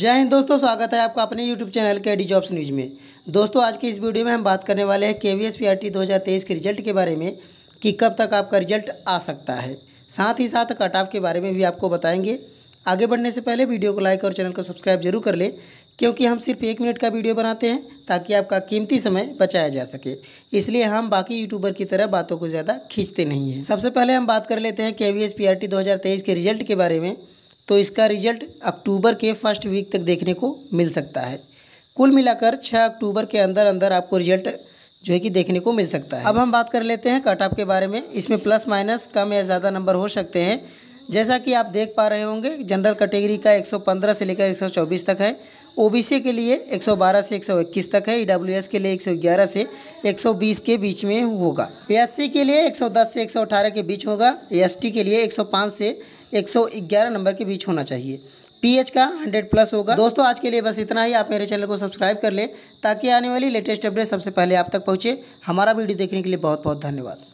जय हिंद दोस्तों स्वागत है आपका अपने YouTube चैनल के डी जॉब्स न्यूज़ में दोस्तों आज की इस वीडियो में हम बात करने वाले हैं के वी एस के रिजल्ट के बारे में कि कब तक आपका रिजल्ट आ सकता है साथ ही साथ कट ऑफ के बारे में भी आपको बताएंगे आगे बढ़ने से पहले वीडियो को लाइक और चैनल को सब्सक्राइब जरूर कर लें क्योंकि हम सिर्फ एक मिनट का वीडियो बनाते हैं ताकि आपका कीमती समय बचाया जा सके इसलिए हम बाकी यूट्यूबर की तरह बातों को ज़्यादा खींचते नहीं हैं सबसे पहले हम बात कर लेते हैं के वी एस के रिजल्ट के बारे में तो इसका रिजल्ट अक्टूबर के फर्स्ट वीक तक देखने को मिल सकता है कुल मिलाकर 6 अक्टूबर के अंदर अंदर आपको रिजल्ट जो है कि देखने को मिल सकता है अब हम बात कर लेते हैं कट ऑफ के बारे में इसमें प्लस माइनस कम या ज़्यादा नंबर हो सकते हैं जैसा कि आप देख पा रहे होंगे जनरल कैटेगरी का 115 से लेकर 124 तक है ओबीसी के लिए 112 से 121 तक है ईडब्ल्यूएस के लिए 111 से 120 के बीच में होगा एएससी के लिए 110 से 118 के बीच होगा एएसटी के लिए 105 से 111 नंबर के बीच होना चाहिए पीएच का 100 प्लस होगा दोस्तों आज के लिए बस इतना ही आप मेरे चैनल को सब्सक्राइब कर लें ताकि आने वाली लेटेस्ट अपडेट सबसे पहले आप तक पहुँचे हमारा वीडियो देखने के लिए बहुत बहुत धन्यवाद